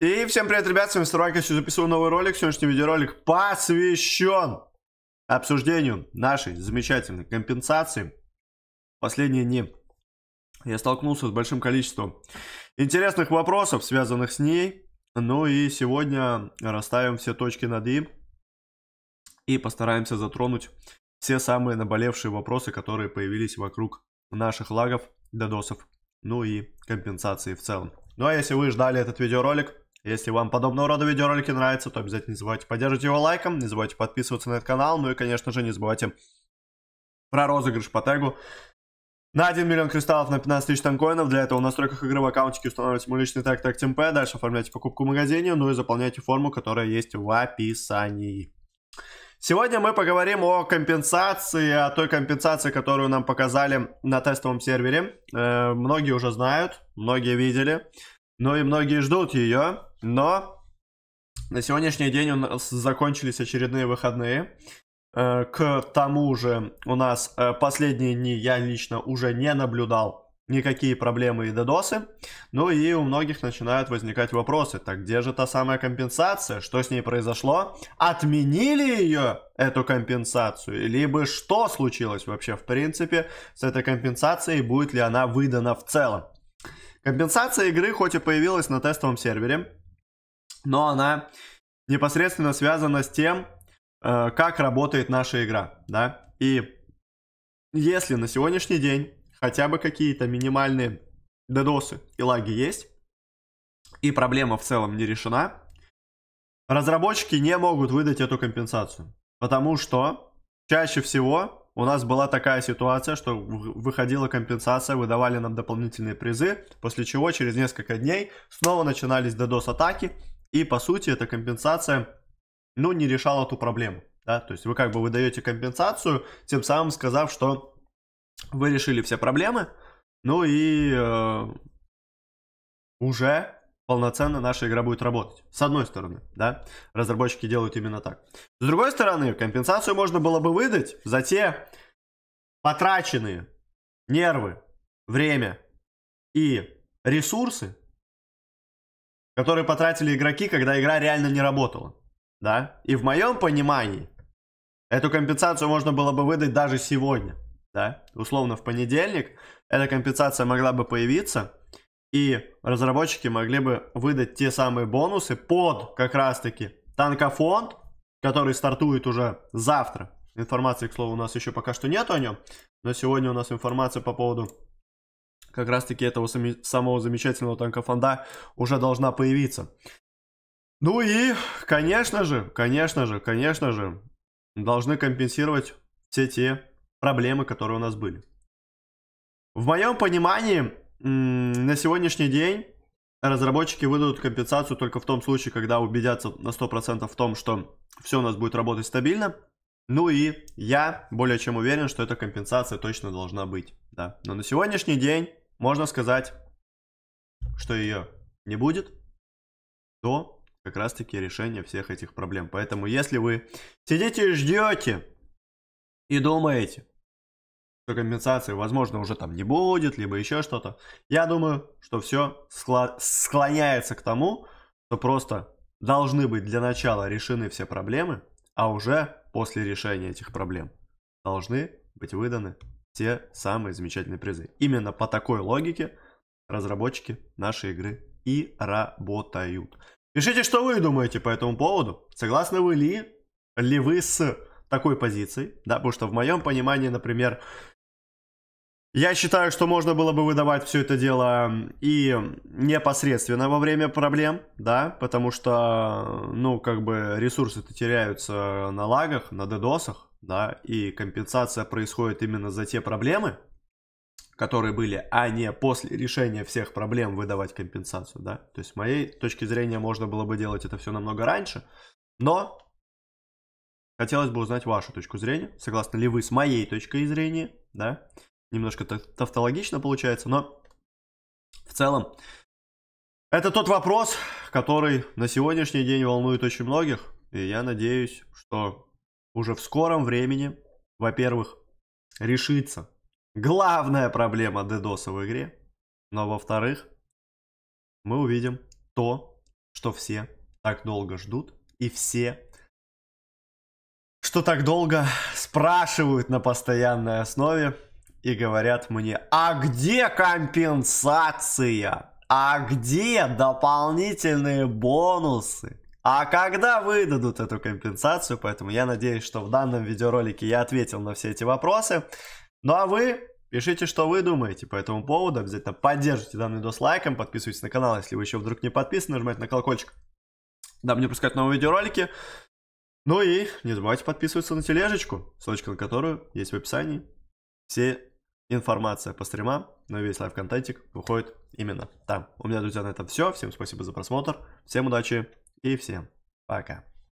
И всем привет, ребят, с вами Старвайка, сегодня записываю новый ролик. Сегодняшний видеоролик посвящен обсуждению нашей замечательной компенсации. Последние дни я столкнулся с большим количеством интересных вопросов, связанных с ней. Ну и сегодня расставим все точки над «и» и постараемся затронуть все самые наболевшие вопросы, которые появились вокруг наших лагов, додосов, ну и компенсации в целом. Ну а если вы ждали этот видеоролик, если вам подобного рода видеоролики нравятся, то обязательно не забывайте поддерживать его лайком, не забывайте подписываться на этот канал, ну и, конечно же, не забывайте про розыгрыш по тегу. На 1 миллион кристаллов на 15 тысяч танкоинов. Для этого в настройках игры в аккаунтике устанавливайте мой личный тег ТАК-ТМП. Дальше оформляйте покупку в магазине, ну и заполняйте форму, которая есть в описании. Сегодня мы поговорим о компенсации, о той компенсации, которую нам показали на тестовом сервере. Э, многие уже знают, многие видели, но и многие ждут ее. Но на сегодняшний день у нас закончились очередные выходные. Э, к тому же у нас э, последние дни я лично уже не наблюдал никакие проблемы и додосы. Ну и у многих начинают возникать вопросы. Так где же та самая компенсация? Что с ней произошло? Отменили ее, эту компенсацию? Либо что случилось вообще в принципе с этой компенсацией? Будет ли она выдана в целом? Компенсация игры хоть и появилась на тестовом сервере, но она непосредственно связана с тем, э, как работает наша игра, да, и если на сегодняшний день хотя бы какие-то минимальные дедосы и лаги есть, и проблема в целом не решена, разработчики не могут выдать эту компенсацию, потому что чаще всего у нас была такая ситуация, что выходила компенсация, выдавали нам дополнительные призы, после чего через несколько дней снова начинались дедос-атаки, и по сути эта компенсация, ну, не решала ту проблему. Да? То есть вы как бы выдаете компенсацию, тем самым сказав, что вы решили все проблемы, ну и э, уже полноценно наша игра будет работать. С одной стороны, да, разработчики делают именно так. С другой стороны, компенсацию можно было бы выдать за те потраченные нервы, время и ресурсы, которые потратили игроки, когда игра реально не работала. Да? И в моем понимании, эту компенсацию можно было бы выдать даже сегодня. Да? Условно, в понедельник эта компенсация могла бы появиться, и разработчики могли бы выдать те самые бонусы под как раз-таки танкофонд, который стартует уже завтра. Информации, к слову, у нас еще пока что нет о нем, но сегодня у нас информация по поводу как раз-таки этого сами, самого замечательного танка Фонда уже должна появиться. Ну и, конечно же, конечно же, конечно же, должны компенсировать все те проблемы, которые у нас были. В моем понимании, на сегодняшний день разработчики выдадут компенсацию только в том случае, когда убедятся на 100% в том, что все у нас будет работать стабильно. Ну и я более чем уверен, что эта компенсация точно должна быть. Да. Но на сегодняшний день можно сказать, что ее не будет, то как раз-таки решение всех этих проблем. Поэтому если вы сидите и ждете и думаете, что компенсации, возможно, уже там не будет, либо еще что-то, я думаю, что все склоняется к тому, что просто должны быть для начала решены все проблемы, а уже после решения этих проблем должны быть выданы те самые замечательные призы. Именно по такой логике разработчики нашей игры и работают. Пишите, что вы думаете по этому поводу. Согласны вы ли, ли вы с такой позицией? Да, потому что в моем понимании, например, я считаю, что можно было бы выдавать все это дело и непосредственно во время проблем, да, потому что, ну, как бы ресурсы-то теряются на лагах, на дедосах, да, и компенсация происходит именно за те проблемы, которые были, а не после решения всех проблем выдавать компенсацию, да. То есть, с моей точки зрения, можно было бы делать это все намного раньше, но хотелось бы узнать вашу точку зрения, согласны ли вы с моей точкой зрения, да. Немножко тавтологично получается, но в целом это тот вопрос, который на сегодняшний день волнует очень многих, и я надеюсь, что уже в скором времени, во-первых, решится главная проблема Дедоса в игре, но во-вторых, мы увидим то, что все так долго ждут и все что так долго спрашивают на постоянной основе и говорят мне, а где компенсация? А где дополнительные бонусы? А когда выдадут эту компенсацию? Поэтому я надеюсь, что в данном видеоролике я ответил на все эти вопросы. Ну а вы пишите, что вы думаете по этому поводу. Обязательно поддержите данный видос лайком, подписывайтесь на канал, если вы еще вдруг не подписаны, нажимайте на колокольчик, дабы не пускать новые видеоролики. Ну и не забывайте подписываться на тележечку, ссылочка на которую есть в описании. Все информация по стримам, но весь лайв-контентик выходит именно там. У меня, друзья, на этом все. Всем спасибо за просмотр. Всем удачи. И всем пока.